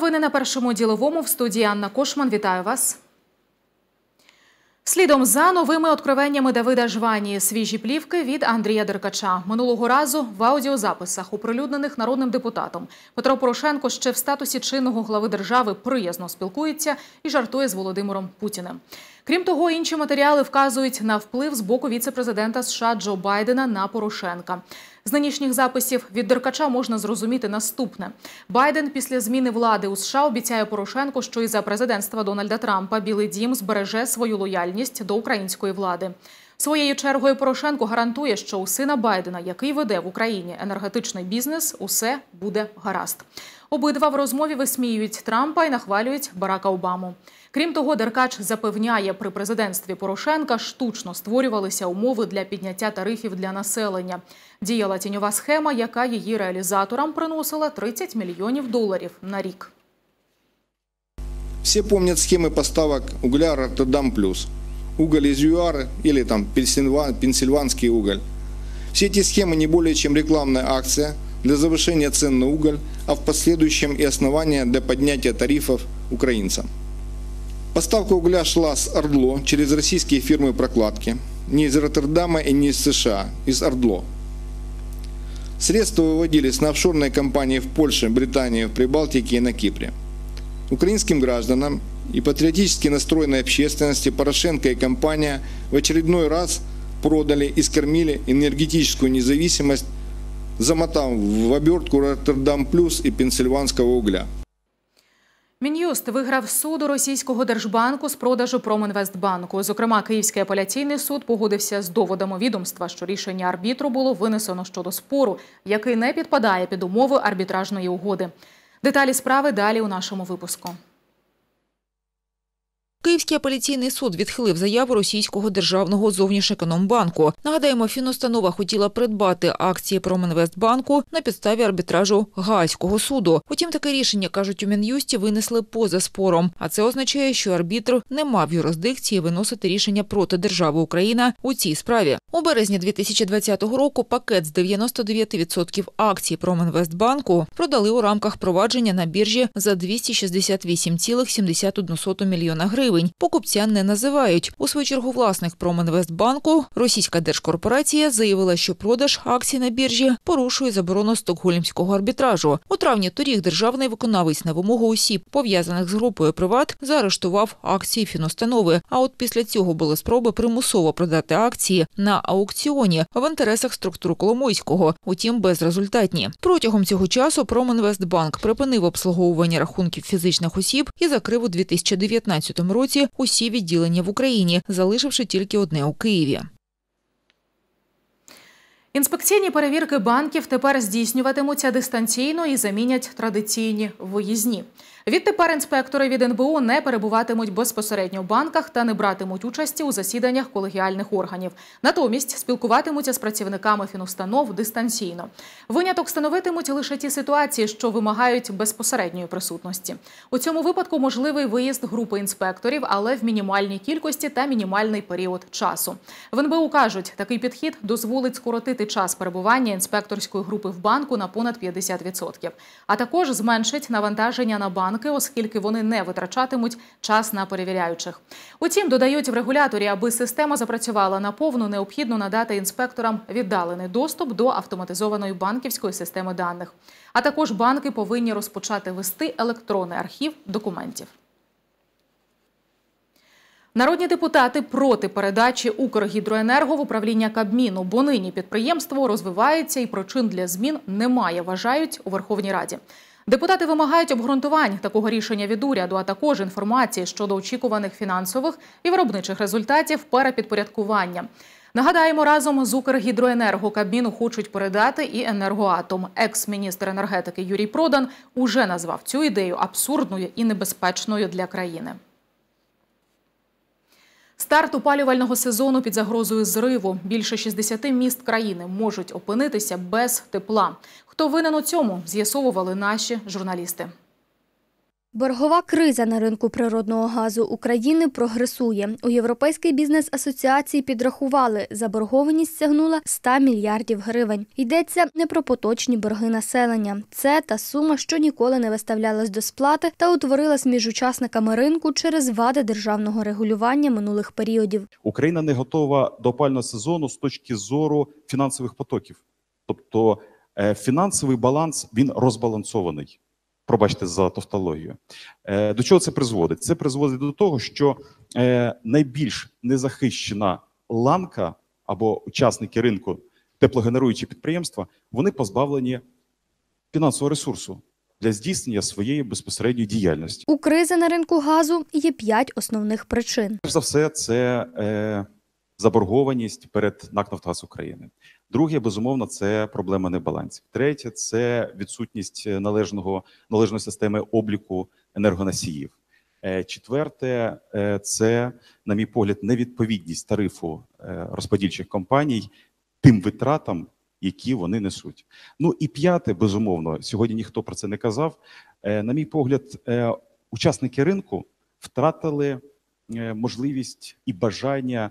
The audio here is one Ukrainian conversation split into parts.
Новини на першому діловому в студії Анна Кошман. Вітаю вас. Слідом за новими откровеннями Давида Жвані свіжі плівки від Андрія Деркача минулого разу в аудіозаписах, оприлюднених народним депутатом, Петро Порошенко ще в статусі чинного глави держави приязно спілкується і жартує з Володимиром Путіним. Крім того, інші матеріали вказують на вплив з боку віцепрезидента США Джо Байдена на Порошенка. З нинішніх записів від Деркача можна зрозуміти наступне: Байден після зміни влади у США обіцяє Порошенку, що і за президентства Дональда Трампа Білий Дім збереже свою лояльність до української влади. Своєю чергою Порошенко гарантує, що у сина Байдена, який веде в Україні енергетичний бізнес, усе буде гаразд. Обидва в розмові висміюють Трампа і нахвалюють Барака Обаму. Крім того, Деркач запевняє, при президентстві Порошенка штучно створювалися умови для підняття тарифів для населення. Діяла тіньова схема, яка її реалізаторам приносила 30 мільйонів доларів на рік. Всі помнят схеми поставок угля Роттердам Плюс, уголь из ЮАР или там пенсильванский уголь. Всі эти схеми не більше ніж рекламна акція. для завышения цен на уголь, а в последующем и основания для поднятия тарифов украинцам. Поставка угля шла с Ордло через российские фирмы прокладки, не из Роттердама и не из США, из Ордло. Средства выводились на офшорные компании в Польше, Британии, в Прибалтике и на Кипре. Украинским гражданам и патриотически настроенной общественности Порошенко и компания в очередной раз продали и скормили энергетическую независимость замотав в обертку Роттердам Плюс і Пенсильванського угля. Мін'юст виграв суду російського держбанку з продажу Промінвестбанку. Зокрема, Київський апеляційний суд погодився з доводами відомства, що рішення арбітру було винесено щодо спору, який не підпадає під умови арбітражної угоди. Деталі справи далі у нашому випуску. Київський апеляційний суд відхилив заяву російського державного зовнішекономбанку. Нагадаємо, фінустанова хотіла придбати акції Променвестбанку на підставі арбітражу Гальського суду. Утім, таке рішення кажуть у мін'юсті винесли поза спором. А це означає, що арбітр не мав юрисдикції виносити рішення проти держави Україна у цій справі. У березні 2020 року пакет з 99% акцій Променвестбанку продали у рамках провадження на біржі за 268,71 мільйона гривень гривень. Покупця не називають. У свою чергу власник Променвестбанку російська держкорпорація заявила, що продаж акцій на біржі порушує заборону стокгольмського арбітражу. У травні торік державний виконавець на вимогу осіб, пов'язаних з групою приват, заарештував акції фіностанови. А от після цього були спроби примусово продати акції на аукціоні в інтересах структур Коломойського, утім безрезультатні. Протягом цього часу Променвестбанк припинив обслуговування рахунків фізичних осіб і закрив у 2019 році році усі відділення в Україні, залишивши тільки одне у Києві. Інспекційні перевірки банків тепер здійснюватимуться дистанційно і замінять традиційні виїзні. Відтепер інспектори від НБУ не перебуватимуть безпосередньо в банках та не братимуть участі у засіданнях колегіальних органів. Натомість спілкуватимуться з працівниками фінустанов дистанційно. Виняток становитимуть лише ті ситуації, що вимагають безпосередньої присутності. У цьому випадку можливий виїзд групи інспекторів, але в мінімальній кількості та мінімальний період часу. В НБУ кажуть, такий підхід дозволить скоротити скоротити час перебування інспекторської групи в банку на понад 50%. а також зменшить навантаження на банки, оскільки вони не витрачатимуть час на перевіряючих. Утім, додають в регуляторі, аби система запрацювала наповну, необхідно надати інспекторам віддалений доступ до автоматизованої банківської системи даних. А також банки повинні розпочати вести електронний архів документів. Народні депутати проти передачі Укргідроенерго в управління Кабміну, бо нині підприємство розвивається і причин для змін немає. Вважають у Верховній Раді. Депутати вимагають обґрунтувань такого рішення від уряду, а також інформації щодо очікуваних фінансових і виробничих результатів перепідпорядкування. Нагадаємо, разом з Укргідроенерго Кабміну хочуть передати і енергоатом. Екс-міністр енергетики Юрій Продан уже назвав цю ідею абсурдною і небезпечною для країни. Старт опалювального сезону під загрозою зриву. Більше 60 міст країни можуть опинитися без тепла. Хто винен у цьому з'ясовували наші журналісти. Боргова криза на ринку природного газу України прогресує. У Європейській бізнес-асоціації підрахували, заборгованість сягнула 100 мільярдів гривень. Йдеться не про поточні борги населення. Це та сума, що ніколи не виставлялась до сплати та утворилась між учасниками ринку через вади державного регулювання минулих періодів. Україна не готова до опального сезону з точки зору фінансових потоків, тобто е, фінансовий баланс він розбалансований пробачте за тавтологію. Е, до чого це призводить? Це призводить до того, що е, найбільш незахищена ланка або учасники ринку теплогенеруючі підприємства вони позбавлені фінансового ресурсу. Для здійснення своєї безпосередньої діяльності у кризи на ринку газу є п'ять основних причин. перш За все, це е, заборгованість перед НАК «Нафтогаз України. Друге, безумовно, це проблема небалансів. Третє це відсутність е, належного належної системи обліку енергоносіїв. Е, четверте, е, це, на мій погляд, невідповідність тарифу розподільчих компаній тим витратам, які вони несуть. Ну і п'яте, безумовно, сьогодні ніхто про це не казав. На мій погляд, учасники ринку втратили можливість і бажання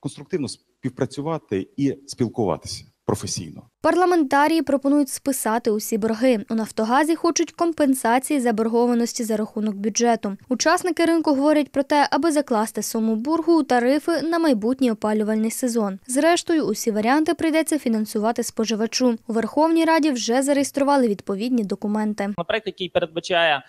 конструктивно співпрацювати і спілкуватися професійно. Парламентарії пропонують списати усі борги. У Нафтогазі хочуть компенсації заборгованості за рахунок бюджету. Учасники ринку говорять про те, аби закласти суму боргу у тарифи на майбутній опалювальний сезон. Зрештою, усі варіанти прийдеться фінансувати споживачу. У Верховній Раді вже зареєстрували відповідні документи. Проект, який передбачає, е,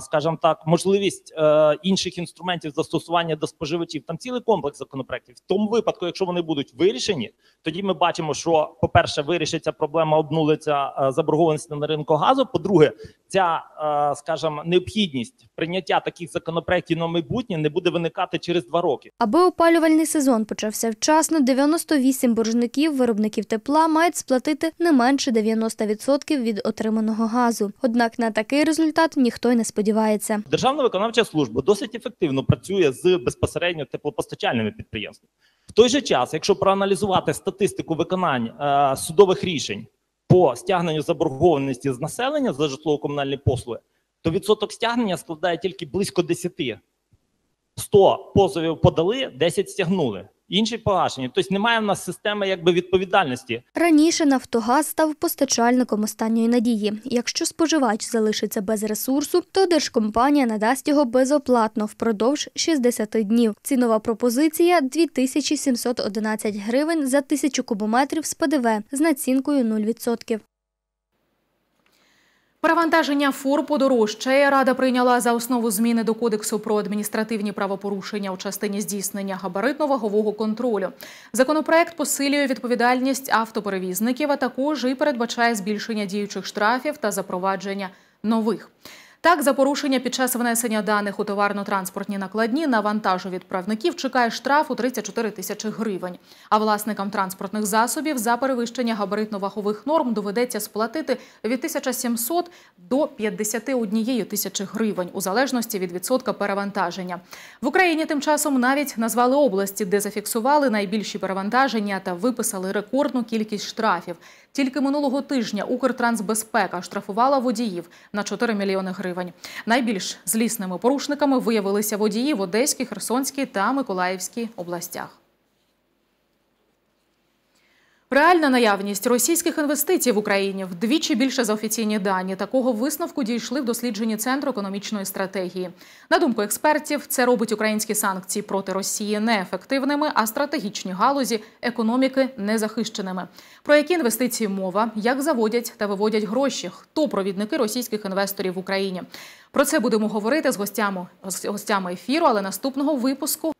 скажімо так, можливість е, інших інструментів застосування до споживачів. Там цілий комплекс законопроектів. В тому випадку, якщо вони будуть вирішені, тоді ми бачимо, що по перше по-перше, вирішиться проблема обнулиться е, заборгованості на ринку газу. По-друге, ця, е, скажімо, необхідність прийняття таких законопроєктів на майбутнє не буде виникати через два роки. Аби опалювальний сезон почався вчасно. 98 боржників, виробників тепла мають сплатити не менше 90% від отриманого газу. Однак на такий результат ніхто й не сподівається. Державна виконавча служба досить ефективно працює з безпосередньо теплопостачальними підприємствами. В той же час, якщо проаналізувати статистику виконань е, судових рішень по стягненню заборгованості з населення за житлово-комунальні послуги, то відсоток стягнення складає тільки близько 10. 100 позовів подали, 10 стягнули інші погашення, Тобто немає в нас системи якби відповідальності. Раніше Нафтогаз став постачальником останньої надії. Якщо споживач залишиться без ресурсу, то держкомпанія надасть його безоплатно впродовж 60 днів. Цінова пропозиція 2711 гривень за тисячу кубометрів з ПДВ з націнкою 0%. Перевантаження фур подорожчає. Рада прийняла за основу зміни до кодексу про адміністративні правопорушення у частині здійснення габаритно-вагового контролю. Законопроект посилює відповідальність автоперевізників, а також і передбачає збільшення діючих штрафів та запровадження нових. Так, за порушення під час внесення даних у товарно-транспортні накладні на вантажу відправників чекає штраф у 34 тисячі гривень. А власникам транспортних засобів за перевищення габаритно-вагових норм доведеться сплатити від 1700 до 51 тисячі гривень у залежності від відсотка перевантаження. В Україні тим часом навіть назвали області, де зафіксували найбільші перевантаження та виписали рекордну кількість штрафів. Тільки минулого тижня Укртрансбезпека штрафувала водіїв на 4 мільйони гривень. Найбільш злісними порушниками виявилися водії в Одеській, Херсонській та Миколаївській областях. Реальна наявність російських інвестицій в Україні вдвічі більше за офіційні дані. Такого висновку дійшли в дослідженні Центру економічної стратегії. На думку експертів, це робить українські санкції проти Росії неефективними, а стратегічні галузі економіки незахищеними. Про які інвестиції мова, як заводять та виводять гроші, хто провідники російських інвесторів в Україні. Про це будемо говорити з гостями, з гостями ефіру, але наступного випуску.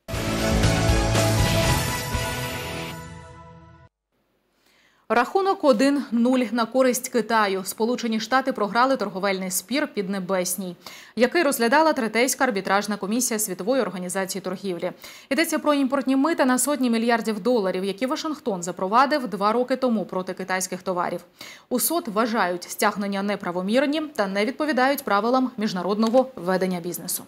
Рахунок 1-0 на користь Китаю. Сполучені Штати програли торговельний спір під Небесній, який розглядала третейська арбітражна комісія світової організації торгівлі. Йдеться про імпортні мита на сотні мільярдів доларів, які Вашингтон запровадив два роки тому проти китайських товарів. У СОТ вважають стягнення неправомірні та не відповідають правилам міжнародного ведення бізнесу.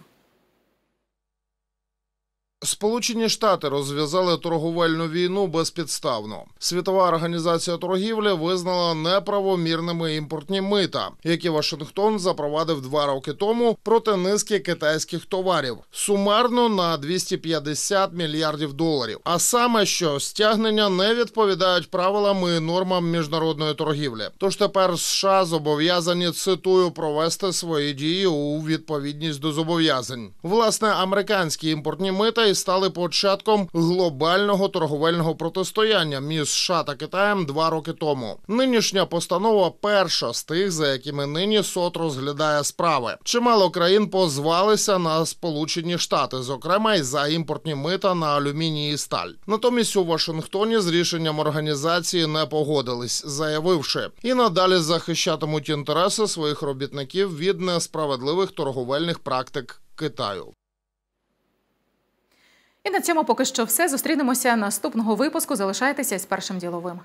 Сполучені Штати розв'язали торговельну війну безпідставно. Світова організація торгівлі визнала неправомірними імпортні мита, які Вашингтон запровадив два роки тому проти низки китайських товарів, сумарно на 250 мільярдів доларів. А саме що стягнення не відповідають правилам і нормам міжнародної торгівлі. Тож тепер США зобов'язані цитую провести свої дії у відповідність до зобов'язань. Власне, американські імпортні мита стали початком глобального торговельного протистояння між США та Китаєм два роки тому. Нинішня постанова перша з тих, за якими нині сот розглядає справи. Чимало країн позвалися на Сполучені Штати, зокрема й за імпортні мита на алюміній і сталь. Натомість у Вашингтоні з рішенням організації не погодились, заявивши і надалі захищатимуть інтереси своїх робітників від несправедливих торговельних практик Китаю. І на цьому поки що все зустрінемося наступного випуску. Залишайтеся з першим діловим.